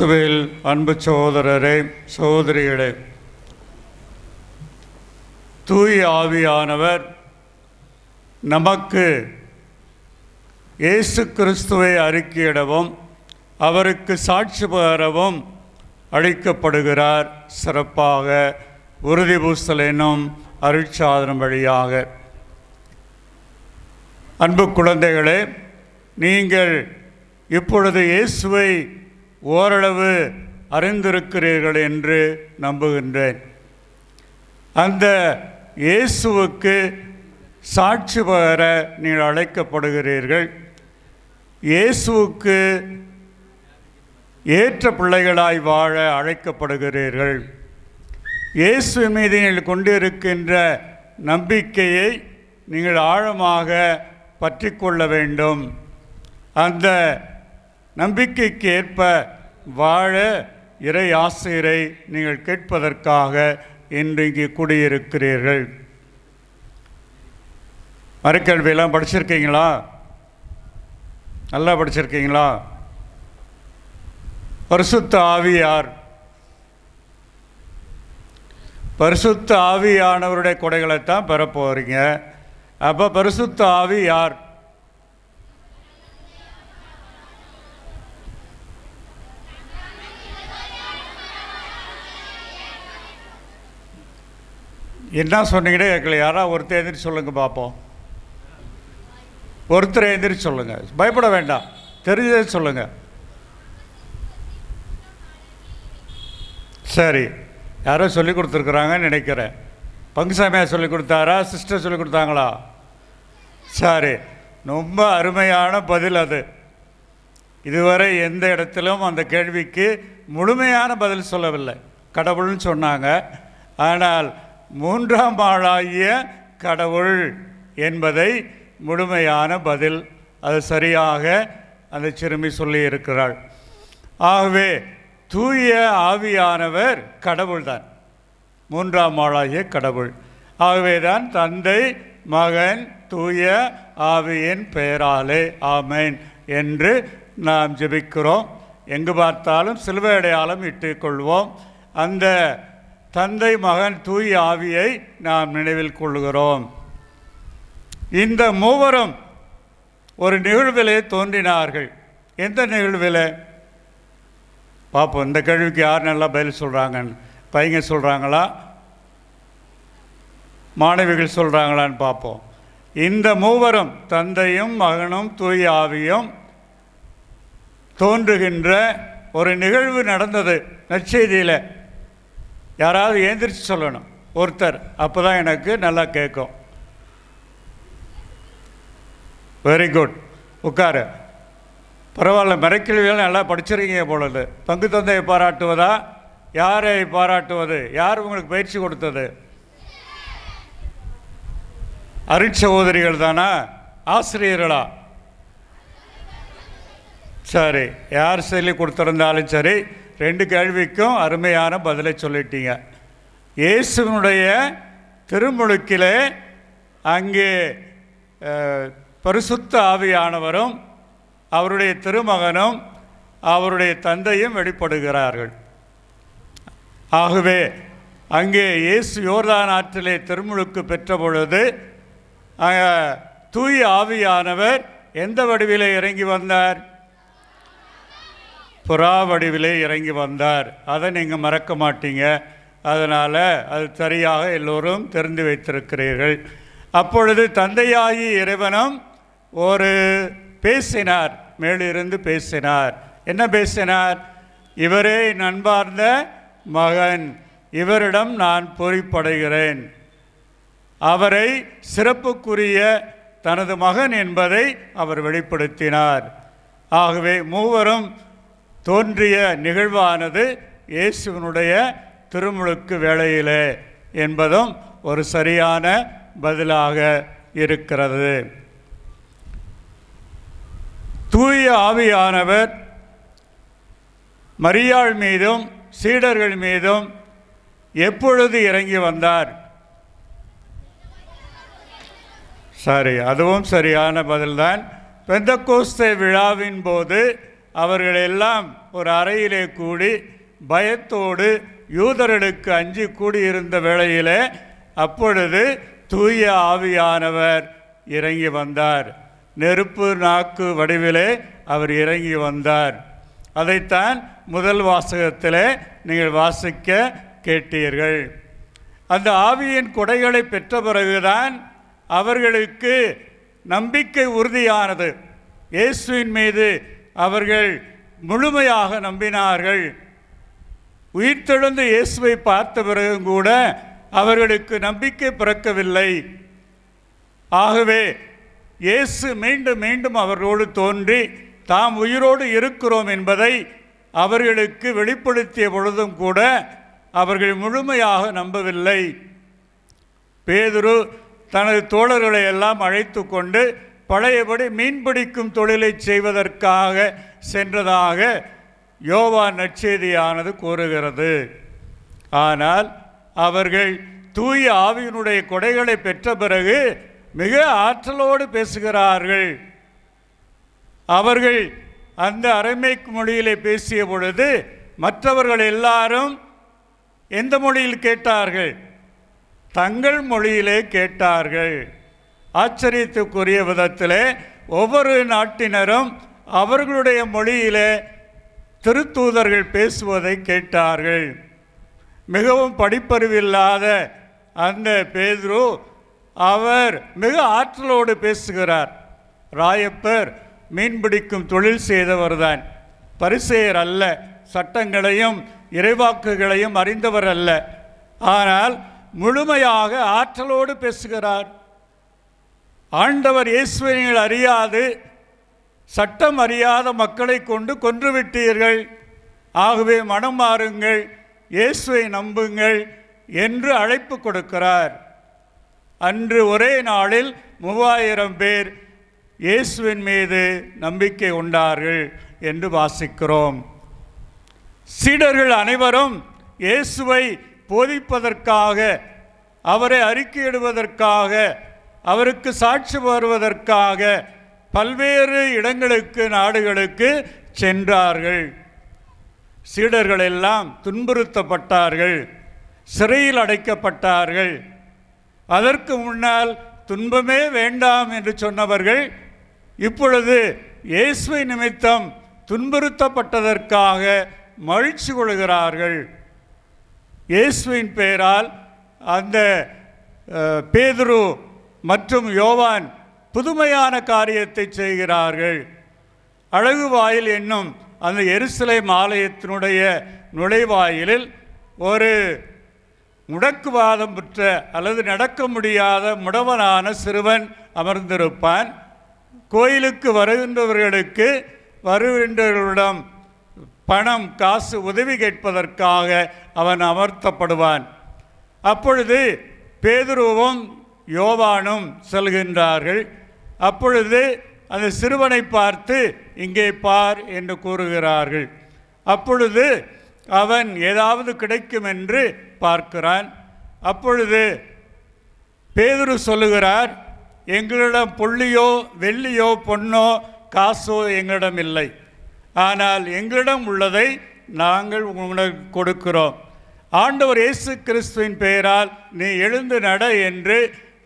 கிறிஸ்துவில் அன்பு சகோதரரே சகோதரிகளே தூய் ஆவியானவர் நமக்கு இயேசு கிறிஸ்துவை அறிக்கையிடவும் அவருக்கு சாட்சி பெறவும் அளிக்கப்படுகிறார் சிறப்பாக உறுதி பூசல் எனும் அருட்சாதனம் வழியாக அன்பு குழந்தைகளே நீங்கள் இப்பொழுது இயேசுவை ஓரளவு அறிந்திருக்கிறீர்கள் என்று நம்புகின்றேன் அந்த இயேசுவுக்கு சாட்சி பகர நீங்கள் அழைக்கப்படுகிறீர்கள் இயேசுவுக்கு ஏற்ற பிள்ளைகளாய் வாழ அழைக்கப்படுகிறீர்கள் இயேசு மீது நீங்கள் கொண்டிருக்கின்ற நம்பிக்கையை நீங்கள் ஆழமாக பற்றி கொள்ள வேண்டும் அந்த நம்பிக்கைக்கு ஏற்ப வாழ இறை ஆசிரியரை நீங்கள் கேட்பதற்காக இங்கே கூடியிருக்கிறீர்கள் மறுக்கல்வியெல்லாம் படிச்சிருக்கீங்களா நல்லா படிச்சிருக்கீங்களா பரிசுத்த ஆவியார் பரிசுத்த ஆவியானவருடைய கொடைகளைத்தான் பெறப்போகிறீங்க அப்போ பரிசுத்த ஆவி யார் என்ன சொன்னீங்கன்னா எங்களை யாராவது ஒருத்தர் எழுந்திரிச்சு சொல்லுங்கள் பார்ப்போம் ஒருத்தர் எழுந்திரிச்சு சொல்லுங்கள் பயப்பட வேண்டாம் தெரிஞ்சதை சொல்லுங்கள் சரி யாரோ சொல்லி கொடுத்துருக்குறாங்கன்னு நினைக்கிறேன் பங்குசாமியா சொல்லி கொடுத்தாரா சிஸ்டர் சொல்லி கொடுத்தாங்களா சரி ரொம்ப அருமையான பதில் அது இதுவரை எந்த இடத்திலும் அந்த கேள்விக்கு முழுமையான பதில் சொல்லவில்லை கடவுள்னு சொன்னாங்க ஆனால் மூன்றாம் ஆளாகிய கடவுள் என்பதை முழுமையான பதில் அது சரியாக அந்த சிறுமி சொல்லியிருக்கிறாள் ஆகவே தூய ஆவியானவர் கடவுள்தான் மூன்றாம் ஆளாகிய கடவுள் ஆகவேதான் தந்தை மகன் தூய ஆவியின் பெயராலே ஆமேன் என்று நாம் ஜெபிக்கிறோம் எங்கு பார்த்தாலும் சிலுவை அடையாளம் இட்டுக்கொள்வோம் அந்த தந்தை மகன் தூய் ஆவியை நாம் நினைவில் கொள்கிறோம் இந்த மூவரும் ஒரு நிகழ்விலே தோன்றினார்கள் எந்த நிகழ்வில் பார்ப்போம் இந்த கேள்விக்கு யார் நல்லா பதில் சொல்கிறாங்கன்னு பையங்க சொல்கிறாங்களா மாணவிகள் சொல்கிறாங்களான்னு பார்ப்போம் இந்த மூவரும் தந்தையும் மகனும் தூய் ஆவியும் தோன்றுகின்ற ஒரு நிகழ்வு நடந்தது நற்செய்தியில் யாராவது ஏந்திரிச்சு சொல்லணும் ஒருத்தர் அப்போ தான் எனக்கு நல்லா கேட்கும் வெரி குட் உட்காரு பரவாயில்ல மறைக்கல்வியெல்லாம் நல்லா படிச்சிருக்கீங்க போலது பங்கு தந்தையை பாராட்டுவதா யாரை பாராட்டுவது யார் உங்களுக்கு பயிற்சி கொடுத்தது அருட்சகோதரிகள் தானா ஆசிரியர்களா சரி யார் சொல்லி கொடுத்துருந்தாலும் சரி ரெண்டு கேள்விக்கும் அருமையான பதிலை சொல்லிட்டீங்க இயேசுனுடைய திருமுழுக்கிலே அங்கே பரிசுத்த ஆவியானவரும் அவருடைய திருமகனும் அவருடைய தந்தையும் வெளிப்படுகிறார்கள் ஆகவே அங்கே இயேசு யோர்தான் ஆற்றிலே திருமுழுக்கு பெற்ற பொழுது தூய ஆவியானவர் எந்த வடிவிலே இறங்கி வந்தார் புறா வடிவிலே இறங்கி வந்தார் அதை நீங்கள் மறக்க மாட்டீங்க அதனால் அது சரியாக எல்லோரும் தெரிந்து வைத்திருக்கிறீர்கள் அப்பொழுது தந்தையாகி இறைவனும் ஒரு பேசினார் மேலிருந்து பேசினார் என்ன பேசினார் இவரே நண்பார்ந்த மகன் இவரிடம் நான் பொறிப்படைகிறேன் அவரை சிறப்புக்குரிய தனது மகன் என்பதை அவர் வெளிப்படுத்தினார் ஆகவே மூவரும் தோன்றிய நிகழ்வானது இயேசுவனுடைய திருமுழுக்கு வேளையிலே என்பதும் ஒரு சரியான பதிலாக இருக்கிறது தூய ஆவியானவர் மரியாள் மீதும் சீடர்கள் மீதும் எப்பொழுது இறங்கி வந்தார் சரி அதுவும் சரியான பதில்தான் பெந்தகோஸ்தே விழாவின் போது அவர்களெல்லாம் ஒரு அறையிலே கூடி பயத்தோடு யூதர்களுக்கு அஞ்சு கூடியிருந்த வேளையிலே அப்பொழுது தூய ஆவியானவர் இறங்கி வந்தார் நெருப்பு நாக்கு வடிவிலே அவர் இறங்கி வந்தார் அதைத்தான் முதல் வாசகத்தில் நீங்கள் வாசிக்க கேட்டீர்கள் அந்த ஆவியின் கொடைகளை பெற்ற பிறகுதான் அவர்களுக்கு நம்பிக்கை உறுதியானது இயேசுவின் மீது அவர்கள் முழுமையாக நம்பினார்கள் உயிர்த்தெழுந்து இயேசுவை பார்த்த பிறகும் கூட அவர்களுக்கு நம்பிக்கை பிறக்கவில்லை ஆகவே இயேசு மீண்டும் மீண்டும் அவர்களோடு தோன்றி தாம் உயிரோடு இருக்கிறோம் என்பதை அவர்களுக்கு வெளிப்படுத்திய பொழுதும் கூட அவர்கள் முழுமையாக நம்பவில்லை பேதுரு தனது தோழர்களை எல்லாம் அழைத்து கொண்டு பழையபடி மீன்பிடிக்கும் தொழிலை செய்வதற்காக சென்றதாக யோவா நற்செய்தியானது கூறுகிறது ஆனால் அவர்கள் தூய ஆவியினுடைய கொடைகளை பெற்ற பிறகு மிக ஆற்றலோடு பேசுகிறார்கள் அவர்கள் அந்த அரைமை மொழியிலே பேசிய பொழுது மற்றவர்கள் எல்லாரும் எந்த மொழியில் கேட்டார்கள் தங்கள் மொழியிலே கேட்டார்கள் ஆச்சரியத்துக்குரிய விதத்தில் ஒவ்வொரு நாட்டினரும் அவர்களுடைய மொழியிலே திருத்தூதர்கள் பேசுவதை கேட்டார்கள் மிகவும் படிப்பறிவில்லாத அந்த பேதுரு அவர் மிக ஆற்றலோடு பேசுகிறார் ராயப்பர் மீன்பிடிக்கும் தொழில் செய்தவர்தான் பரிசெயர் அல்ல சட்டங்களையும் இறைவாக்குகளையும் அறிந்தவர் அல்ல ஆனால் முழுமையாக ஆற்றலோடு பேசுகிறார் ஆண்டவர் இயேசுவீர்கள் அறியாது சட்டம் அறியாத மக்களை கொண்டு கொன்றுவிட்டீர்கள் ஆகவே மனம் மாறுங்கள் இயேசுவை நம்புங்கள் என்று அழைப்பு கொடுக்கிறார் அன்று ஒரே நாளில் மூவாயிரம் பேர் இயேசுவின் மீது நம்பிக்கை உண்டார்கள் என்று வாசிக்கிறோம் சீடர்கள் அனைவரும் இயேசுவை போதிப்பதற்காக அவரை அறிக்கையிடுவதற்காக அவருக்கு சாட்சி வருவதற்காக பல்வேறு இடங்களுக்கு நாடுகளுக்கு சென்றார்கள் சீடர்கள் எல்லாம் துன்புறுத்தப்பட்டார்கள் சிறையில் அடைக்கப்பட்டார்கள் அதற்கு முன்னால் துன்பமே வேண்டாம் என்று சொன்னவர்கள் இப்பொழுது இயேசுவை நிமித்தம் துன்புறுத்தப்பட்டதற்காக மகிழ்ச்சி கொள்கிறார்கள் இயேசுவின் பெயரால் அந்த பேதுரு மற்றும் யோவான் புதுமையான காரியத்தை செய்கிறார்கள் அழகு வாயில் என்னும் அந்த எருசலை ஆலயத்தினுடைய நுழைவாயிலில் ஒரு முடக்குவாதம் பெற்ற அல்லது நடக்க முடியாத முடவனான சிறுவன் அமர்ந்திருப்பான் கோயிலுக்கு வருகின்றவர்களுக்கு வருகின்றவர்களிடம் பணம் காசு உதவி கேட்பதற்காக அவன் அமர்த்தப்படுவான் அப்பொழுது பேதுருவும் யோவானும் செல்கின்றார்கள் அப்பொழுது அந்த சிறுவனை பார்த்து இங்கே பார் என்று கூறுகிறார்கள் அப்பொழுது அவன் ஏதாவது கிடைக்கும் என்று பார்க்கிறான் அப்பொழுது பேதுரு சொல்லுகிறார் எங்களிடம் புள்ளியோ வெள்ளியோ பொன்னோ காசோ எங்களிடம் இல்லை ஆனால் எங்களிடம் உள்ளதை நாங்கள் உங்களுக்கு கொடுக்கிறோம் ஆண்டவர் இயேசு கிறிஸ்துவின் பெயரால் நீ எழுந்து நட என்று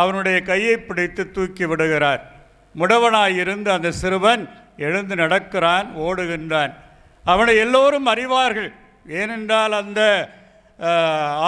அவனுடைய கையை பிடித்து தூக்கி விடுகிறார் முடவனாயிருந்து அந்த சிறுவன் எழுந்து நடக்கிறான் ஓடுகின்றான் அவனை எல்லோரும் அறிவார்கள் ஏனென்றால் அந்த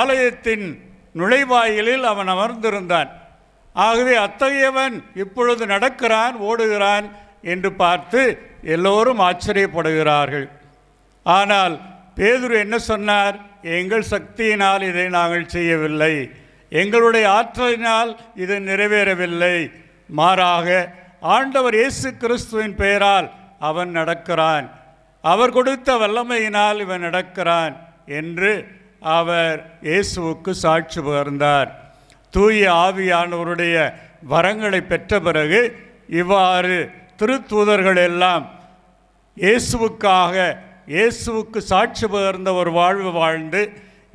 ஆலயத்தின் நுழைவாயிலில் அவன் அமர்ந்திருந்தான் ஆகவே அத்தகையவன் இப்பொழுது நடக்கிறான் ஓடுகிறான் என்று பார்த்து எல்லோரும் ஆச்சரியப்படுகிறார்கள் ஆனால் பேதுரு என்ன சொன்னார் எங்கள் சக்தியினால் இதை நாங்கள் செய்யவில்லை எங்களுடைய ஆற்றலினால் இது நிறைவேறவில்லை மாறாக ஆண்டவர் இயேசு கிறிஸ்துவின் பெயரால் அவன் நடக்கிறான் அவர் கொடுத்த வல்லமையினால் இவன் நடக்கிறான் என்று அவர் இயேசுவுக்கு சாட்சி பகர்ந்தார் தூய ஆவியானவருடைய வரங்களை பெற்ற பிறகு இவ்வாறு திருத்தூதர்கள் எல்லாம் இயேசுவுக்காக இயேசுவுக்கு சாட்சி பகர்ந்த ஒரு வாழ்வு வாழ்ந்து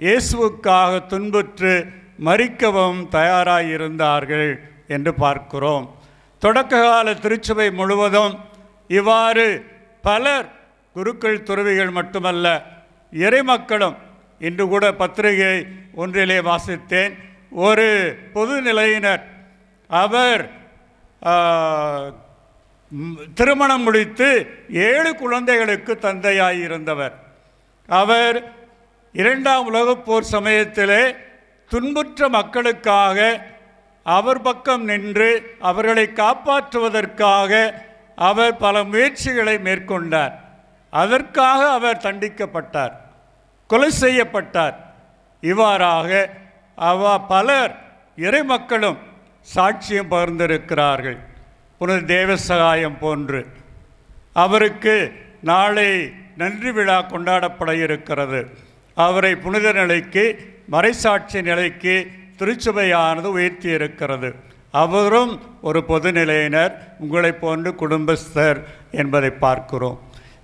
இயேசுவுக்காக துன்புற்று மறிக்கவும் தயாராயிருந்தார்கள் என்று பார்க்கிறோம் தொடக்க கால திருச்சபை முழுவதும் இவ்வாறு பலர் குருக்கள் துறவிகள் மட்டுமல்ல இறைமக்களும் இன்று கூட பத்திரிகை ஒன்றிலே வாசித்தேன் ஒரு பொதுநிலையினர் அவர் திருமணம் முடித்து ஏழு குழந்தைகளுக்கு தந்தையாயிருந்தவர் அவர் இரண்டாம் உலகப் போர் சமயத்திலே துன்புற்ற மக்களுக்காக அவர் பக்கம் நின்று அவர்களை காப்பாற்றுவதற்காக அவர் பல முயற்சிகளை மேற்கொண்டார் அதற்காக அவர் தண்டிக்கப்பட்டார் கொலை செய்யப்பட்டார் இவ்வாறாக அவ பலர் இறைமக்களும் சாட்சியம் பகிர்ந்திருக்கிறார்கள் புனித தேவசகாயம் போன்று அவருக்கு நாளை நன்றி விழா கொண்டாடப்பட இருக்கிறது அவரை புனித நிலைக்கு மறைசாட்சி நிலைக்கு திருச்சபையானது உயர்த்தி இருக்கிறது அவரும் ஒரு பொதுநிலையினர் உங்களைப் போன்று குடும்பஸ்தர் என்பதை பார்க்கிறோம்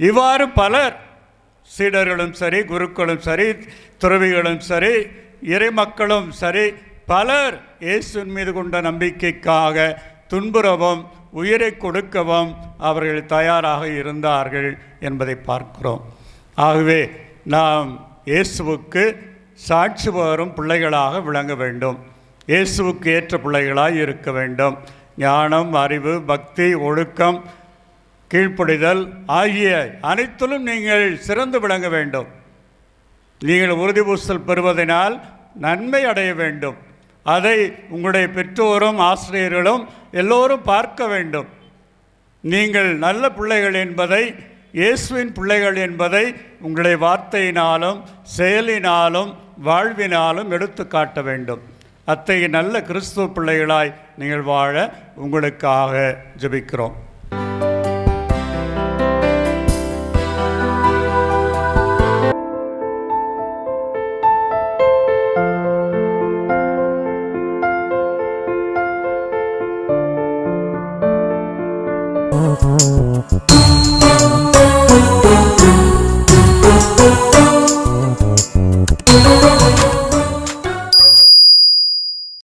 இவ்வாறு பலர் சீடர்களும் சரி குருக்களும் சரி துறவிகளும் சரி இறைமக்களும் சரி பலர் இயேசுவின் மீது கொண்ட நம்பிக்கைக்காக துன்புறவும் உயிரை கொடுக்கவும் அவர்கள் தயாராக இருந்தார்கள் என்பதை பார்க்கிறோம் ஆகவே நாம் இயேசுவுக்கு சாட்சி வரும் பிள்ளைகளாக விளங்க வேண்டும் இயேசுவுக்கு ஏற்ற பிள்ளைகளாக இருக்க வேண்டும் ஞானம் அறிவு பக்தி ஒழுக்கம் கீழ்ப்படிதல் ஆகிய அனைத்திலும் நீங்கள் சிறந்து விளங்க வேண்டும் நீங்கள் உறுதிபூசல் பெறுவதனால் நன்மை அடைய வேண்டும் அதை உங்களுடைய பெற்றோரும் ஆசிரியர்களும் எல்லோரும் பார்க்க வேண்டும் நீங்கள் நல்ல பிள்ளைகள் என்பதை இயேசுவின் பிள்ளைகள் என்பதை உங்களுடைய வார்த்தையினாலும் செயலினாலும் வாழ்வினாலும் எடுத்து காட்ட வேண்டும் அத்தகைய நல்ல கிறிஸ்துவ பிள்ளைகளாய் நீங்கள் வாழ உங்களுக்காக ஜபிக்கிறோம்